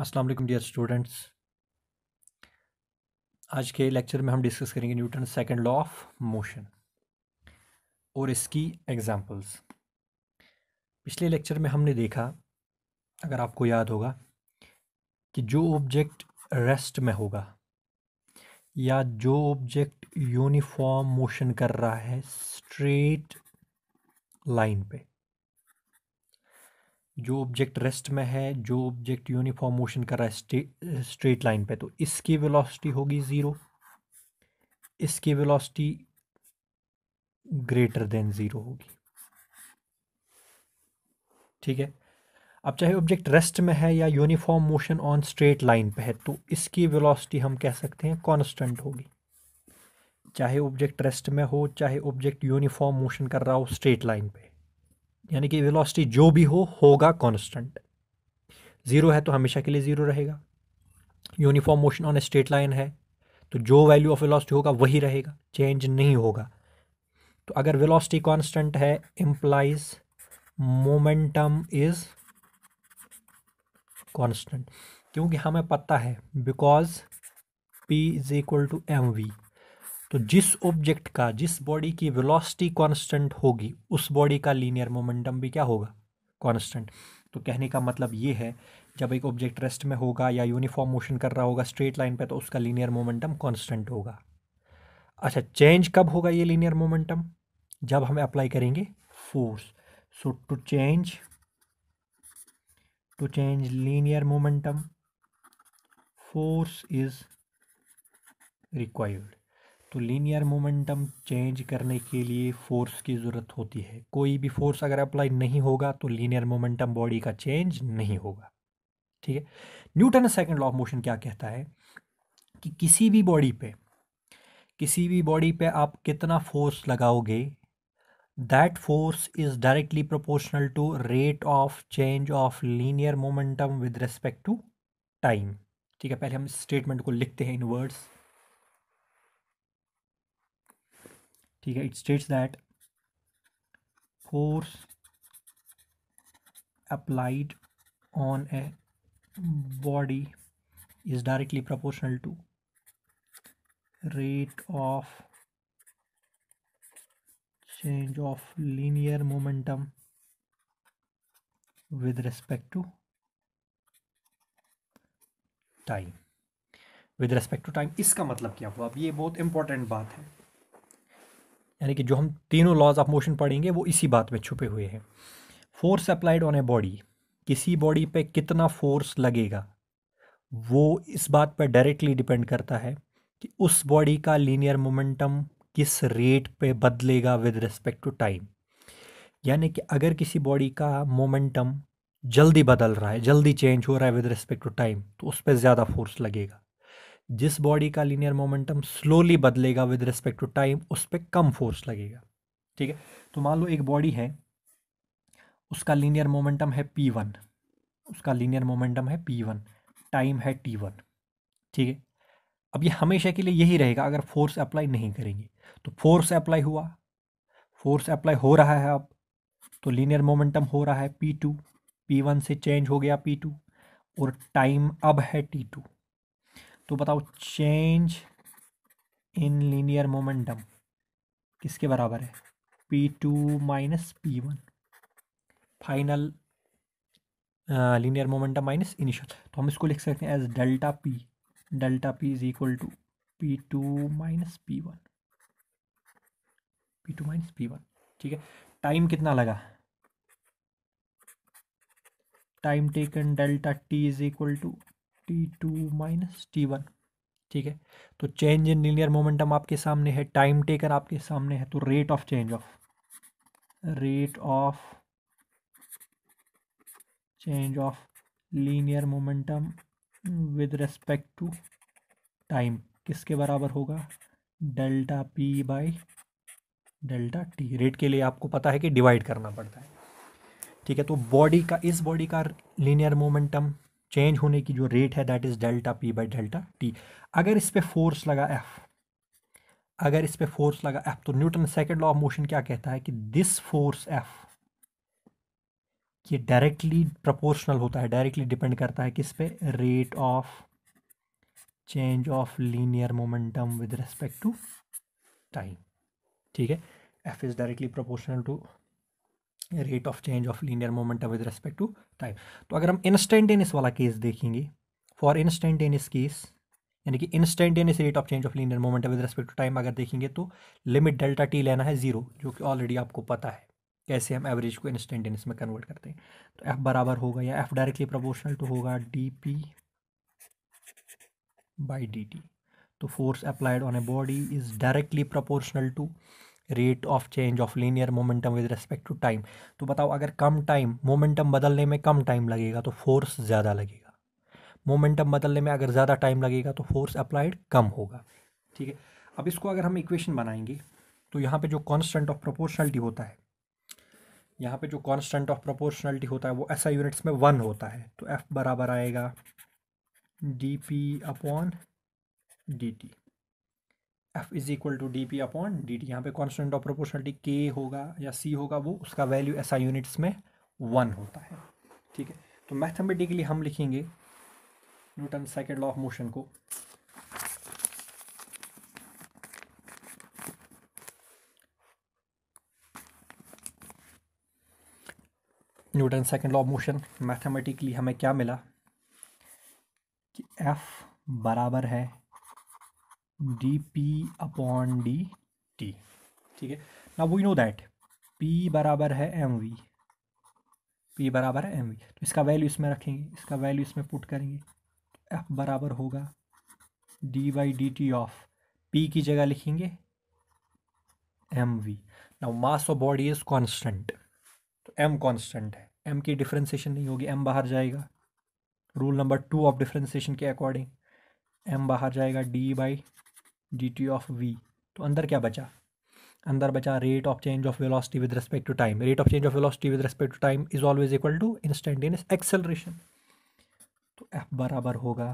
अस्सलाम वालेकुम dear students आज के लेक्चर में हम डिस्कस करेंगे Newton second law of motion और इसकी एग्जांपल्स पिछले लेक्चर में हमने देखा अगर आपको याद होगा कि जो ऑब्जेक्ट रेस्ट में होगा या जो ऑब्जेक्ट यूनिफॉर्म मोशन कर रहा है स्ट्रेट लाइन पे जो ऑब्जेक्ट रेस्ट में है जो ऑब्जेक्ट यूनिफॉर्म मोशन कर रहा है स्ट्रेट लाइन पे तो इसकी वेलोसिटी होगी ज़ीरो इसकी वेलोसिटी ग्रेटर देन ज़ीरो होगी ठीक है अब चाहे ऑब्जेक्ट रेस्ट में है या uniform motion on straight line पे है तो इसकी वेलोसिटी हम कह सकते हैं कॉन्स्टेंट होगी चाहे ऑब्जेक्ट रेस्ट में हो चाहे ऑब्जेक्ट यूनिफॉर्म मोशन कर रहा हो स्ट्रेट लाइन पे यानी कि वेलोसिटी जो भी हो होगा कांस्टेंट ज़ीरो है तो हमेशा के लिए ज़ीरो रहेगा uniform motion on a straight line है तो जो वैल्यू ऑफ वेलोसिटी होगा वही रहेगा चेंज नहीं होगा तो अगर वेलोसिटी कांस्टेंट है इम्प्लाइज मोमेंटम इज कांस्टेंट क्योंकि हमें पता है because P is equal to M V तो जिस ऑब्जेक्ट का जिस बॉडी की वेलोसिटी कांस्टेंट होगी उस बॉडी का लीनियर मोमेंटम भी क्या होगा कांस्टेंट तो कहने का मतलब ये है जब एक ऑब्जेक्ट रेस्ट में होगा या यूनिफॉर्म मोशन कर रहा होगा स्ट्रेट लाइन पे तो उसका लीनियर मोमेंटम कांस्टेंट होगा अच्छा चेंज कब होगा ये लीनियर मोमेंटम जब हम अप्लाई करेंगे force so to change to change linear momentum force is required तो लीनियर मोमेंटम चेंज करने के लिए फोर्स की ज़रूरत होती है कोई भी फोर्स अगर अप्लाई नहीं होगा तो लीनियर मोमेंटम बॉडी का चेंज नहीं होगा ठीक है Newton second law of motion क्या कहता है कि किसी भी बॉडी पे किसी भी बॉडी पे आप कितना फोर्स लगाओगे that force is directly proportional to rate of change of linear momentum with respect to time ठीक है पहले हम स्टेटमेंट को लिखते हैं इन वर्ड्स ठीक है it states that force applied on a body is directly proportional to rate of change of linear momentum with respect to time with respect to time इसका मतलब क्या हुआ अब ये बहुत इंपॉर्टेंट बात है यानी कि जो हम तीनों लॉज ऑफ मोशन पढ़ेंगे वो इसी बात में छुपे हुए हैं force applied on a body किसी बॉडी पे कितना फोर्स लगेगा वो इस बात पर डायरेक्टली डिपेंड करता है कि उस बॉडी का लीनियर मोमेंटम किस रेट पे बदलेगा विद रिस्पेक्ट टू टाइम यानी कि अगर किसी बॉडी का मोमेंटम जल्दी बदल रहा है जल्दी चेंज हो रहा है विद रिस्पेक्ट टू टाइम तो उस पर ज़्यादा फोर्स लगेगा जिस बॉडी का लीनियर मोमेंटम स्लोली बदलेगा विद रिस्पेक्ट टू टाइम उस पर कम फोर्स लगेगा ठीक है तो मान लो एक बॉडी है उसका लीनियर मोमेंटम है पी वन उसका लीनियर मोमेंटम है पी वन टाइम है टी वन ठीक है अब ये हमेशा के लिए यही रहेगा अगर फोर्स अप्लाई नहीं करेंगे तो फोर्स अप्लाई हुआ फोर्स अप्लाई हो रहा है अब तो लीनियर मोमेंटम हो रहा है पी टू पी वन से चेंज हो गया पी टू और टाइम अब है टी टू तो बताओ चेंज इन लीनियर मोमेंटम किसके बराबर है P two minus P one final linear momentum minus initial तो हम इसको लिख सकते हैं as delta P delta P is equal to P two minus P one P two minus P one ठीक है टाइम कितना लगा time taken delta T is equal to T two minus T one ठीक है तो change in linear momentum आपके सामने है टाइम टेकर आपके सामने है तो rate of change of rate of change of linear momentum with respect to time किसके बराबर होगा delta P by delta T rate के लिए आपको पता है कि डिवाइड करना पड़ता है ठीक है तो बॉडी का इस बॉडी का लीनियर मोमेंटम चेंज होने की जो रेट है that is delta P by delta T अगर इस पर फोर्स लगा एफ़ अगर इस पर फोर्स लगा एफ तो Newton second law of motion क्या कहता है कि दिस फोर्स एफ ये डायरेक्टली प्रोपोर्शनल होता है डायरेक्टली डिपेंड करता है किस पे rate of change of linear momentum with respect to time ठीक है F is directly proportional to rate of change of linear momentum with respect to time तो अगर हम इंस्टेंटेनियस वाला केस देखेंगे फॉर इंस्टेंटेनियस केस यानी कि instantaneous rate of change of linear momentum with respect to time अगर देखेंगे तो लिमिट डेल्टा टी लेना है जीरो जो कि ऑलरेडी आपको पता है कैसे हम एवरेज को इंस्टेंटेनियस में कन्वर्ट करते हैं तो एफ बराबर होगा या एफ डायरेक्टली प्रपोर्शनल टू होगा D P by D T तो force applied on a body is directly proportional to rate of change of linear momentum with respect to time तो बताओ अगर कम टाइम मोमेंटम बदलने में कम टाइम लगेगा तो force ज़्यादा लगेगा मोमेंटम बदलने में अगर ज़्यादा टाइम लगेगा तो फोर्स अप्लाइड कम होगा ठीक है अब इसको अगर हम इक्वेशन बनाएंगे तो यहाँ पे जो कांस्टेंट ऑफ प्रोपोर्शनलिटी होता है यहाँ पे जो कांस्टेंट ऑफ प्रोपोर्शनलिटी होता है वो ऐसा यूनिट्स में वन होता है तो एफ बराबर आएगा D P upon D T F is equal to D P upon D T यहाँ पे कॉन्स्टेंट ऑफ प्रोपोर्शनलिटी के होगा या सी होगा वो उसका वैल्यू ऐसा यूनिट्स में वन होता है ठीक है तो मैथमेटिकली हम लिखेंगे Newton second law of motion को Newton second law of motion mathematically हमें क्या मिला कि एफ बराबर है D P upon D T ठीक है ना वी नो दैट पी बराबर है एम वी पी बराबर है एम वी तो इसका वैल्यू इसमें रखेंगे इसका वैल्यू इसमें पुट करेंगे तो एफ बराबर होगा D by D T of P की जगह लिखेंगे एम वी ना mass of body is constant तो एम कॉन्स्टेंट है एम की डिफ्रेंसीशन नहीं होगी एम बाहर जाएगा rule number two of differentiation के अकॉर्डिंग एम बाहर जाएगा D by D T of V तो अंदर क्या बचा अंदर बचा rate of change of velocity with respect to time rate of change of velocity with respect to time is always equal to instantaneous acceleration तो F बराबर होगा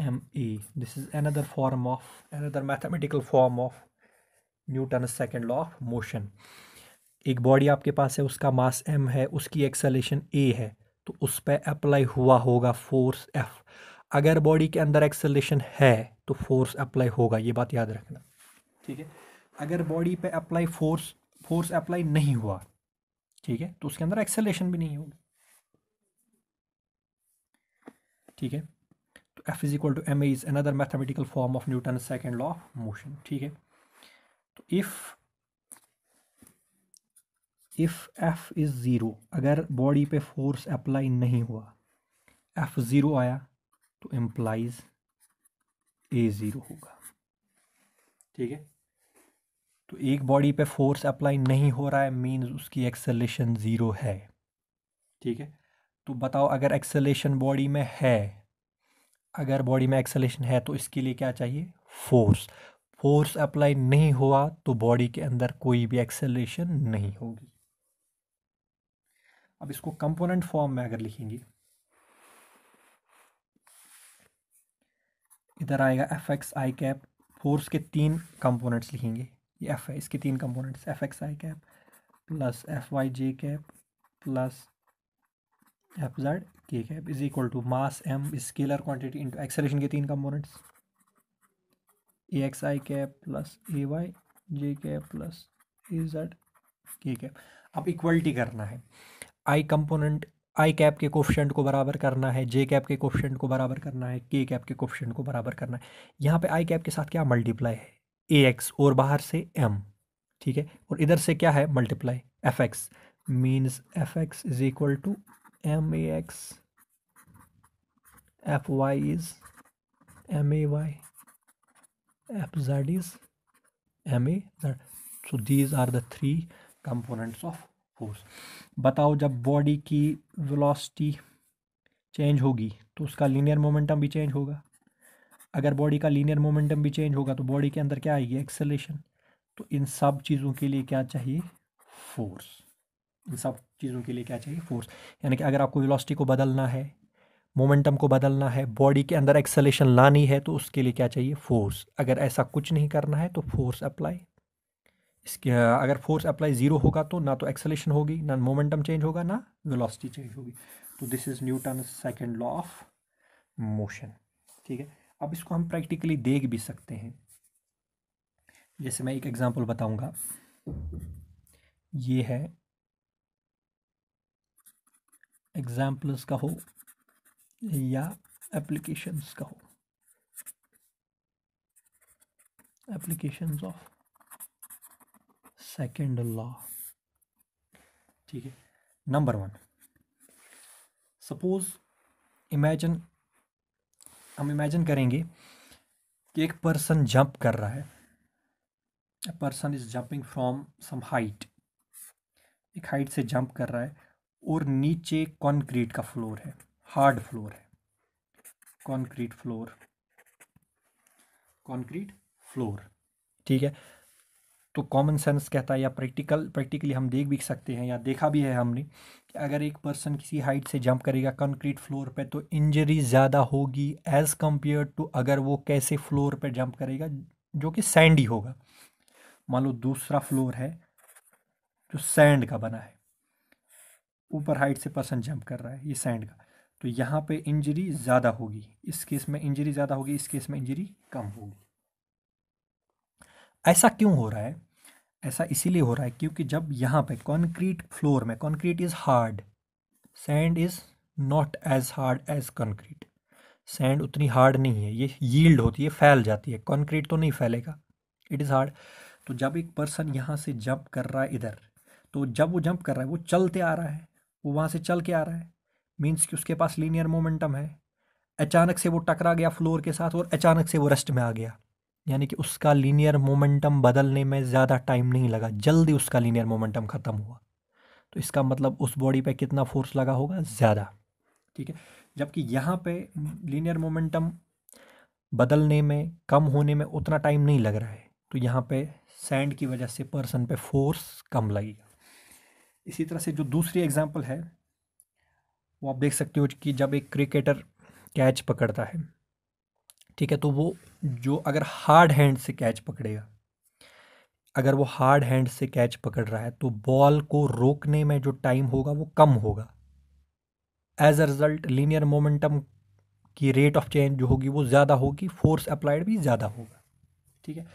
M A this is another form of another mathematical form of Newton second law of motion एक body आपके पास है उसका मास M है उसकी एक्सेलेशन ए है तो उस पर अप्लाई हुआ होगा फोर्स एफ अगर बॉडी के अंदर एक्सेलेशन है तो फोर्स अप्लाई होगा ये बात याद रखना ठीक है अगर बॉडी पे अप्लाई फोर्स फोर्स अप्लाई नहीं हुआ ठीक है तो उसके अंदर एक्सेलेशन भी नहीं होगी ठीक है तो F is equal to M is another mathematical form of Newton second law of motion ठीक है तो if if F is zero अगर बॉडी पे फोर्स अप्लाई नहीं हुआ एफ़ ज़ीरो आया तो एम्प्लाइज ए ज़ीरो होगा ठीक है तो एक बॉडी पे फोर्स अप्लाई नहीं हो रहा है मीन्स उसकी एक्सेलेशन ज़ीरो है ठीक है तो बताओ अगर एक्सेलेशन बॉडी में है अगर बॉडी में एक्सेलेशन है तो इसके लिए क्या चाहिए फोर्स फोर्स अप्लाई नहीं हुआ तो बॉडी के अंदर कोई भी एक्सेलेशन नहीं होगी अब इसको कंपोनेंट फॉर्म में अगर लिखेंगे इधर आएगा F X I cap force के तीन कंपोनेंट्स लिखेंगे ये एफ है इसके तीन components F X I cap plus F Y J cap plus F Z K cap is equal to mass M scalar quantity into acceleration के तीन components A X I cap plus A Y J cap plus A Z K cap अब equality करना है I component I cap के coefficient को बराबर करना है जे कैप के कोफिशेंट को बराबर करना है के कैप के कोफिशेंट को बराबर करना है यहाँ पे आई कैप के साथ क्या मल्टीप्लाई है ए एक्स और बाहर से एम ठीक है और इधर से क्या है multiply F X means F X is equal to M A X F Y is M A Y F Z is M A Z so these are the three components of force बताओ जब body की velocity change होगी तो उसका linear momentum भी change होगा अगर body का लीनियर मोमेंटम भी चेंज होगा तो बॉडी के अंदर क्या आएगी एक्सेलेशन तो इन सब चीज़ों के लिए क्या चाहिए फोर्स इन सब चीज़ों के लिए क्या चाहिए फोर्स यानी कि अगर आपको वेलोसिटी को बदलना है मोमेंटम को बदलना है बॉडी के अंदर एक्सेलेशन लानी है तो उसके लिए क्या चाहिए फोर्स अगर ऐसा कुछ नहीं करना है तो फोर्स अप्लाई इसके अगर फोर्स अप्लाई ज़ीरो होगा तो ना तो एक्सलेशन होगी ना मोमेंटम चेंज होगा ना वेलोसिटी चेंज होगी तो this is Newton second law of motion ठीक है अब इसको हम प्रैक्टिकली देख भी सकते हैं जैसे मैं एक एग्ज़ाम्पल बताऊंगा ये है एग्ज़ाम्पल्स का हो या एप्लीकेशंस का हो एप्लीकेशंस ऑफ सेकेंड लॉ ठीक है नंबर वन सपोज इमेजिन हम इमेजिन करेंगे कि एक पर्सन जंप कर रहा है a person is jumping from some height एक हाइट से जंप कर रहा है और नीचे कंक्रीट का फ्लोर है हार्ड फ्लोर है कंक्रीट फ्लोर कंक्रीट फ्लोर ठीक है तो कॉमन सेंस कहता है या प्रैक्टिकल प्रैक्टिकली हम देख भी सकते हैं या देखा भी है हमने कि अगर एक पर्सन किसी हाइट से जंप करेगा कंक्रीट फ्लोर पे तो इंजरी ज़्यादा होगी एज़ कम्पेयर टू अगर वो कैसे फ्लोर पे जंप करेगा जो कि सैंडी होगा मान लो दूसरा फ्लोर है जो सैंड का बना है ऊपर हाइट से पर्सन जंप कर रहा है ये सैंड का तो यहाँ पे इंजरी ज़्यादा होगी इस केस में इंजरी ज़्यादा होगी इस केस में इंजरी कम होगी ऐसा क्यों हो रहा है ऐसा इसीलिए हो रहा है क्योंकि जब यहाँ पे कॉन्क्रीट फ्लोर में concrete is hard sand is not as hard as concrete sand उतनी हार्ड नहीं है ये यील्ड होती है फैल जाती है कॉन्क्रीट तो नहीं फैलेगा इट इज़ हार्ड तो जब एक पर्सन यहाँ से जंप कर रहा है इधर तो जब वो जंप कर रहा है वो चलते आ रहा है वो वहाँ से चल के आ रहा है मीन्स कि उसके पास लीनियर मोमेंटम है अचानक से वो टकरा गया फ्लोर के साथ और अचानक से वो रेस्ट में आ गया यानी कि उसका लीनियर मोमेंटम बदलने में ज़्यादा टाइम नहीं लगा जल्दी उसका लीनियर मोमेंटम ख़त्म हुआ तो इसका मतलब उस बॉडी पे कितना फोर्स लगा होगा ज़्यादा ठीक है जबकि यहाँ पे लीनियर मोमेंटम बदलने में कम होने में उतना टाइम नहीं लग रहा है तो यहाँ पे सैंड की वजह से पर्सन पे फोर्स कम लगेगा इसी तरह से जो दूसरी एग्जाम्पल है वो आप देख सकते हो कि जब एक क्रिकेटर कैच पकड़ता है ठीक है तो वो जो अगर हार्ड हैंड से कैच पकड़ेगा अगर वो हार्ड हैंड से कैच पकड़ रहा है तो बॉल को रोकने में जो टाइम होगा वो कम होगा as a result linear momentum की रेट ऑफ चेंज जो होगी वो ज़्यादा होगी फोर्स अप्लाइड भी ज़्यादा होगा ठीक है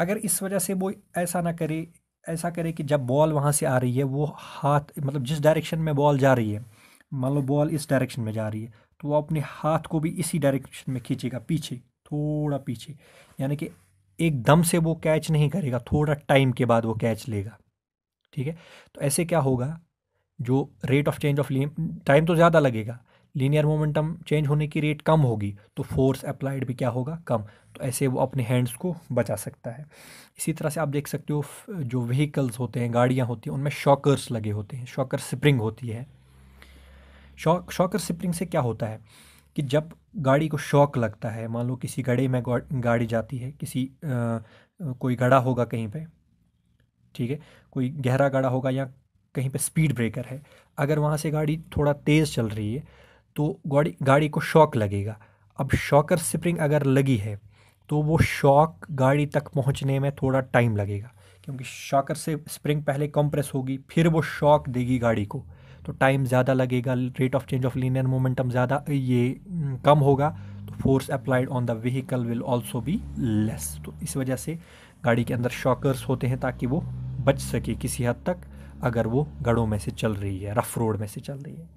अगर इस वजह से वो ऐसा ना करे ऐसा करे कि जब बॉल वहाँ से आ रही है वो हाथ मतलब जिस डायरेक्शन में बॉल जा रही है मान लो बॉल इस डायरेक्शन में जा रही है तो वो अपने हाथ को भी इसी डायरेक्शन में खींचेगा पीछे थोड़ा पीछे यानी कि एकदम से वो कैच नहीं करेगा थोड़ा टाइम के बाद वो कैच लेगा ठीक है तो ऐसे क्या होगा जो rate of change of time तो ज़्यादा लगेगा लीनियर मोमेंटम चेंज होने की रेट कम होगी तो फोर्स अप्लाइड भी क्या होगा कम तो ऐसे वो अपने हैंड्स को बचा सकता है इसी तरह से आप देख सकते हो जो व्हीकल्स होते हैं गाड़ियाँ होती हैं उनमें शॉकर्स लगे होते हैं शॉकर स्प्रिंग होती है शॉक शॉकर स्प्रिंग से क्या होता है कि जब गाड़ी को शौक लगता है मान लो किसी गड़े में गाड़ी जाती है किसी आ, कोई गड़ा होगा कहीं पे ठीक है कोई गहरा गड़ा होगा या कहीं पे स्पीड ब्रेकर है अगर वहाँ से गाड़ी थोड़ा तेज़ चल रही है तो गाड़ी गाड़ी को शॉक लगेगा अब शॉकर स्प्रिंग अगर लगी है तो वो शॉक गाड़ी तक पहुँचने में थोड़ा टाइम लगेगा क्योंकि शॉकर से स्प्रिंग पहले कंप्रेस होगी फिर वो शॉक देगी गाड़ी को तो टाइम ज़्यादा लगेगा rate of change of linear momentum ज़्यादा ये कम होगा तो force applied on the vehicle will also be less तो इस वजह से गाड़ी के अंदर शॉकर्स होते हैं ताकि वो बच सके किसी हद तक अगर वो गड़ों में से चल रही है रफ़ रोड में से चल रही है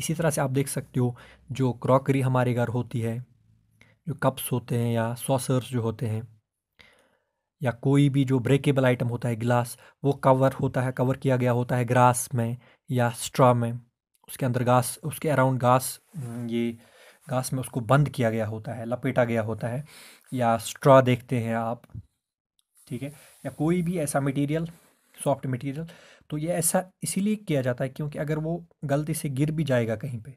इसी तरह से आप देख सकते हो जो क्रॉकरी हमारे घर होती है जो कप्स होते हैं या सॉसर्स जो होते हैं या कोई भी जो ब्रेकेबल आइटम होता है गिलास वो कवर होता है कवर किया गया होता है ग्रास में या स्ट्रा में उसके अंदर घास उसके अराउंड घास हम्म, ये घास में उसको बंद किया गया होता है लपेटा गया होता है या स्ट्रॉ देखते हैं आप ठीक है या कोई भी ऐसा मटेरियल सॉफ्ट मटेरियल तो ये ऐसा इसीलिए किया जाता है क्योंकि अगर वो गलती से गिर भी जाएगा कहीं पे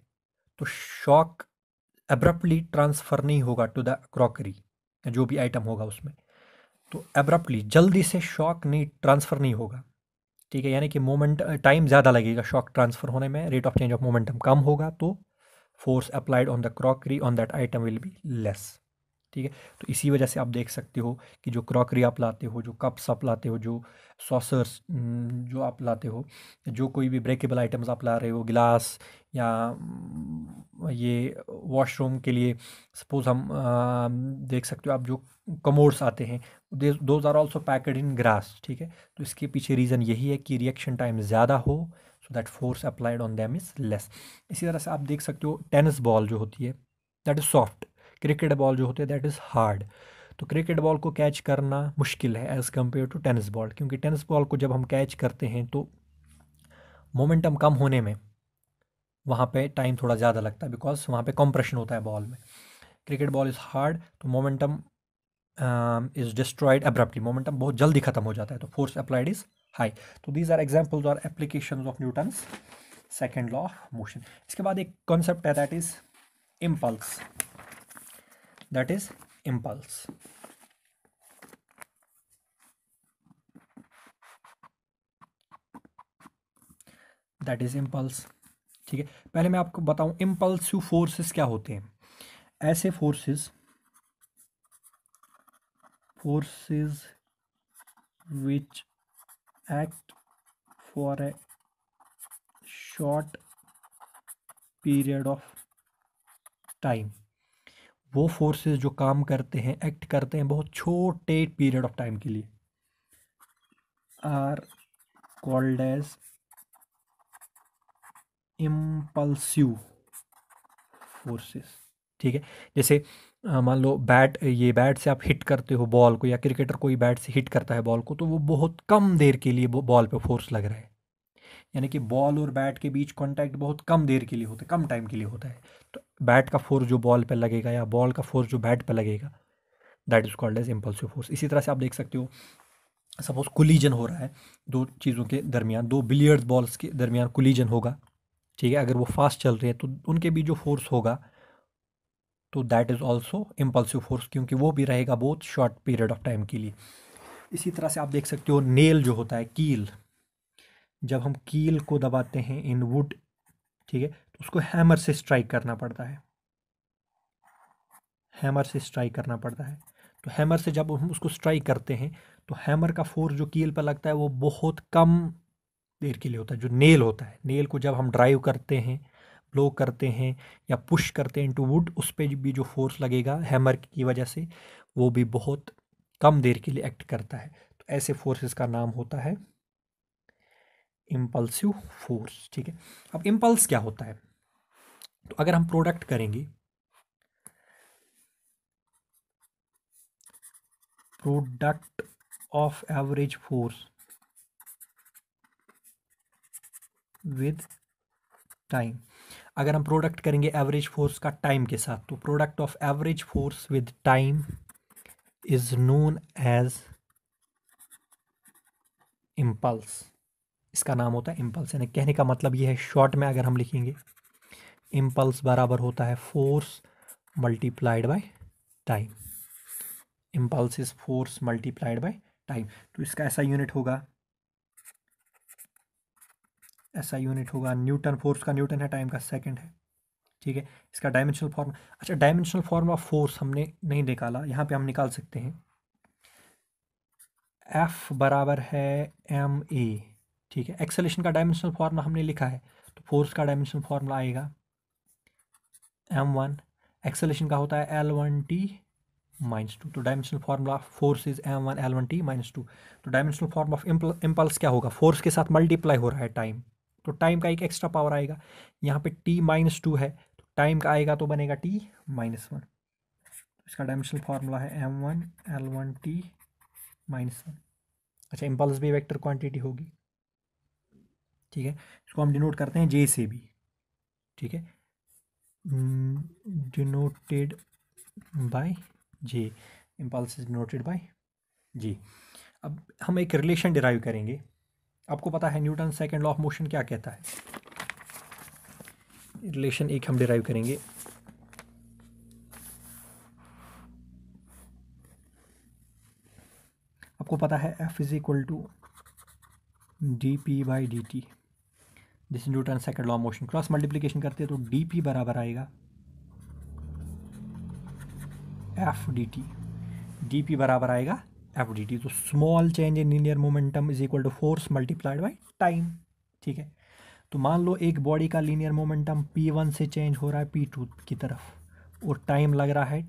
तो शॉक एब्रप्टली ट्रांसफ़र नहीं होगा टू द क्रॉकरी जो भी आइटम होगा उसमें तो एब्रप्टली जल्दी से शॉक नहीं ट्रांसफ़र नहीं होगा ठीक है यानी कि मोमेंट टाइम ज़्यादा लगेगा शॉक ट्रांसफ़र होने में rate of change of momentum कम होगा तो force applied on the crockery on that item will be less ठीक है तो इसी वजह से आप देख सकते हो कि जो क्रॉकरी आप लाते हो जो कप्स आप लाते हो जो सॉसर्स जो आप लाते हो जो कोई भी ब्रेकेबल आइटम्स आप ला रहे हो गिलास या ये वॉशरूम के लिए सपोज हम देख सकते हो आप जो कमोड्स आते हैं those are also packed in grass ठीक है तो इसके पीछे रीज़न यही है कि रिएक्शन टाइम ज़्यादा हो so that force applied on them is less इसी तरह से आप देख सकते हो टेनिस बॉल जो होती है that is soft cricket ball जो होती है दैट इज़ हार्ड तो क्रिकेट बॉल को कैच करना मुश्किल है as compared to tennis ball क्योंकि टेनिस बॉल को जब हम कैच करते हैं तो मोमेंटम कम होने में वहाँ पे टाइम थोड़ा ज़्यादा लगता है बिकॉज वहाँ पे कंप्रेशन होता है बॉल में क्रिकेट बॉल इज़ हार्ड तो momentum is destroyed abruptly momentum बहुत जल्दी ख़त्म हो जाता है तो फोर्स अप्लाइड इज़ हाई तो दीज आर एग्जाम्पल्स और application of Newton's second law of motion इसके बाद एक कॉन्सेप्ट है that is impulse that is impulse that is impulse ठीक है पहले मैं आपको बताऊं इम्पल्सिव फोर्सेस क्या होते हैं ऐसे forces forces which act for a short period of time वो फोर्सेस जो काम करते हैं एक्ट करते हैं बहुत छोटे पीरियड ऑफ टाइम के लिए are called as impulsive forces ठीक है जैसे मान लो बैट ये बैट से आप हिट करते हो बॉल को या क्रिकेटर कोई बैट से हिट करता है बॉल को तो वो बहुत कम देर के लिए बॉल पे फोर्स लग रहा है यानी कि बॉल और बैट के बीच कांटेक्ट बहुत कम देर के लिए होता है कम टाइम के लिए होता है तो बैट का फोर्स जो बॉल पे लगेगा या बॉल का फोर्स जो बैट पे लगेगा that is called as impulsive force इसी तरह से आप देख सकते हो सपोज कुलीजन हो रहा है दो चीज़ों के दरमियान दो बिलियर्ड बॉल्स के दरमियान कुलीजन होगा ठीक है अगर वो फास्ट चल रही है तो उनके भी जो फोर्स होगा तो that is also impulsive force क्योंकि वो भी रहेगा बहुत शॉर्ट पीरियड ऑफ टाइम के लिए इसी तरह से आप देख सकते हो नेल जो होता है कील जब हम कील को दबाते हैं इन वुड ठीक है तो उसको हैमर से स्ट्राइक करना पड़ता है हैमर से स्ट्राइक करना पड़ता है तो हैमर से जब हम उसको स्ट्राइक करते हैं तो हैमर का फोर्स जो कील पर लगता है वो बहुत कम देर के लिए होता है जो नेल होता है नेल को जब हम ड्राइव करते हैं ब्लो करते हैं या पुश करते हैं टू वुड उस पर भी जो फोर्स लगेगा हैमर की वजह से वो भी बहुत कम देर के लिए एक्ट करता है तो ऐसे फोर्सेस का नाम होता है इम्पल्सिव फोर्स ठीक है अब इम्पल्स क्या होता है तो अगर हम प्रोडक्ट करेंगे product of average force with time अगर हम प्रोडक्ट करेंगे एवरेज फोर्स का टाइम के साथ तो product of average force with time is known as impulse इसका नाम होता है इम्पल्स यानी कहने का मतलब ये है शॉर्ट में अगर हम लिखेंगे इम्पल्स बराबर होता है force multiplied by time impulse is force multiplied by time तो इसका ऐसा यूनिट होगा ऐसा यूनिट होगा न्यूटन फोर्स का न्यूटन है टाइम का सेकंड है ठीक है इसका डायमेंशनल फॉर्म अच्छा डायमेंशनल फॉर्म ऑफ फोर्स हमने नहीं निकाला यहाँ पे हम निकाल सकते हैं एफ बराबर है एम ए ठीक है एक्सेलेशन का डायमेंशनल फार्मूला हमने लिखा है तो फोर्स का डायमेंशनल फार्मूला आएगा एम वन एक्सेलेशन का होता है L one T minus two तो dimensional formula force is M one L one T minus two तो डायमेंशनल फॉर्म ऑफ इम्पल्स क्या होगा फोर्स के साथ मल्टीप्लाई हो रहा है टाइम तो टाइम का एक एक्स्ट्रा पावर आएगा यहाँ पे टी माइनस टू है तो टाइम का आएगा तो बनेगा टी माइनस वन इसका डायमेंशनल फार्मूला है M one L one T minus one अच्छा इम्पल्स भी वेक्टर क्वांटिटी होगी ठीक है इसको हम डिनोट करते हैं जे से भी ठीक है denoted by J impulse is denoted by G अब हम एक रिलेशन डिराइव करेंगे आपको पता है Newton second law of motion क्या कहता है रिलेशन एक हम डिराइव करेंगे आपको पता है F is equal to D P by D T जैसे Newton second law motion cross multiplication करते हैं तो डी पी बराबर आएगा F D T D P बराबर आएगा एफडीटी तो small change in linear momentum is equal to force multiplied by time ठीक है तो मान लो एक बॉडी का लीनियर मोमेंटम पी वन से चेंज हो रहा है पी टू की तरफ और टाइम लग रहा है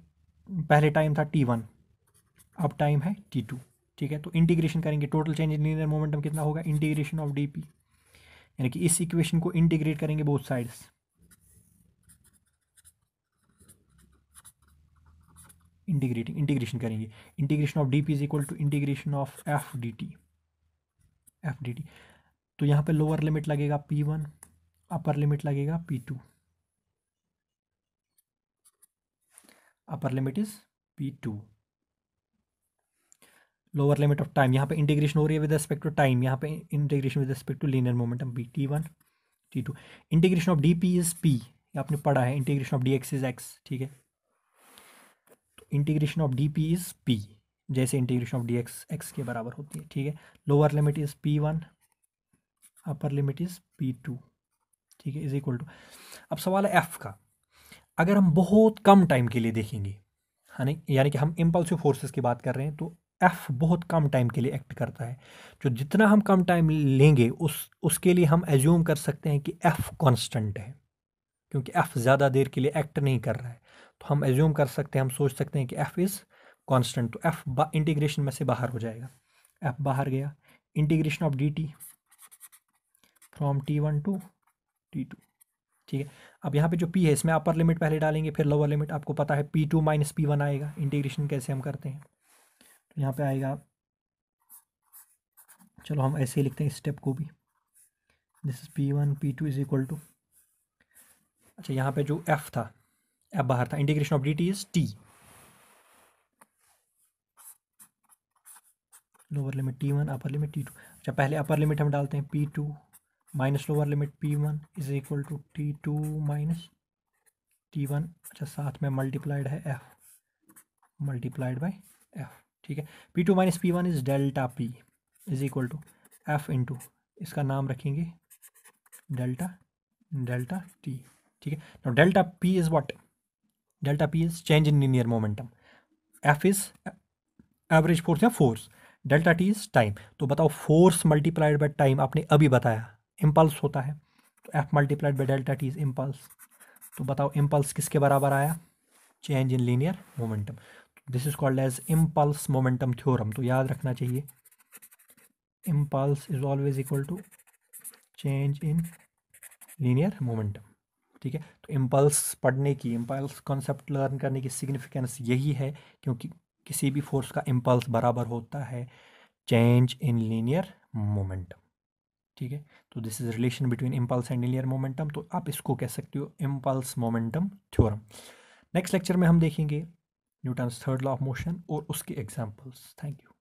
पहले टाइम था टी वन अब टाइम है टी टू ठीक है तो इंटीग्रेशन करेंगे total change in linear momentum कितना होगा इंटीग्रेशन ऑफ डी पी यानी कि इस इक्वेशन को इंटीग्रेट करेंगे बोथ साइड्स इंटीग्रेटिंग इंटीग्रेशन करेंगे integration of D P is equal to integration of F D T F D T तो यहाँ पे लोअर लिमिट लगेगा पी वन अपर लिमिट लगेगा P two upper limit is P two lower limit of time यहाँ पे integration हो रही है विद रेस्पेक्ट टू टाइम यहाँ पे integration with respect to linear momentum P T one T two integration of D P is P आपने पढ़ा है integration of D X is X ठीक है integration of D P is P जैसे integration of D X X के बराबर होती है ठीक है lower limit is P one upper limit is P two ठीक है इज़ इक्वल टू अब सवाल है एफ़ का अगर हम बहुत कम टाइम के लिए देखेंगे यानी हाँ यानी कि हम इम्पल्सिव फोर्सेस की बात कर रहे हैं तो एफ़ बहुत कम टाइम के लिए एक्ट करता है जो जितना हम कम टाइम लेंगे उस उसके लिए हम एज्यूम कर सकते हैं कि एफ़ कॉन्स्टेंट है क्योंकि एफ़ ज़्यादा देर के लिए एक्ट नहीं कर रहा है तो हम एज्यूम कर सकते हैं हम सोच सकते हैं कि एफ़ इज़ कॉन्स्टेंट तो एफ़ इंटीग्रेशन में से बाहर हो जाएगा एफ़ बाहर गया integration of D T from T one to T two ठीक है अब यहाँ पे जो पी है इसमें अपर लिमिट पहले डालेंगे फिर लोअर लिमिट आपको पता है P two minus P one आएगा इंटीग्रेशन कैसे हम करते हैं तो यहाँ पे आएगा चलो हम ऐसे ही लिखते हैं स्टेप को भी this is P one P two is equal to अच्छा यहाँ पे जो एफ था एफ बाहर था integration of D T is T lower limit T one upper limit T two अच्छा पहले अपर लिमिट हम डालते हैं P two minus lower limit P one is equal to T two minus T one अच्छा साथ में multiplied है F multiplied by F ठीक है P two minus P one is delta P is equal to F into इसका नाम रखेंगे delta delta T ठीक है now delta P is what delta P is change in linear momentum F is average force या force delta T is time तो बताओ force multiplied by time आपने अभी बताया इम्पल्स होता है तो F multiplied by delta T is impulse तो बताओ इम्पल्स किसके बराबर आया change in linear momentum this is called as impulse momentum theorem तो याद रखना चाहिए impulse is always equal to change in linear momentum ठीक है तो इम्पल्स पढ़ने की इम्पल्स कॉन्सेप्ट लर्न करने की सिग्निफिकेंस यही है क्योंकि किसी भी फोर्स का इम्पल्स बराबर होता है चेंज इन लीनियर मोमेंटम ठीक है तो this is relation between impulse and linear momentum तो आप इसको कह सकते हो impulse momentum theorem next lecture में हम देखेंगे Newton third law of motion और उसके एग्जाम्पल्स थैंक यू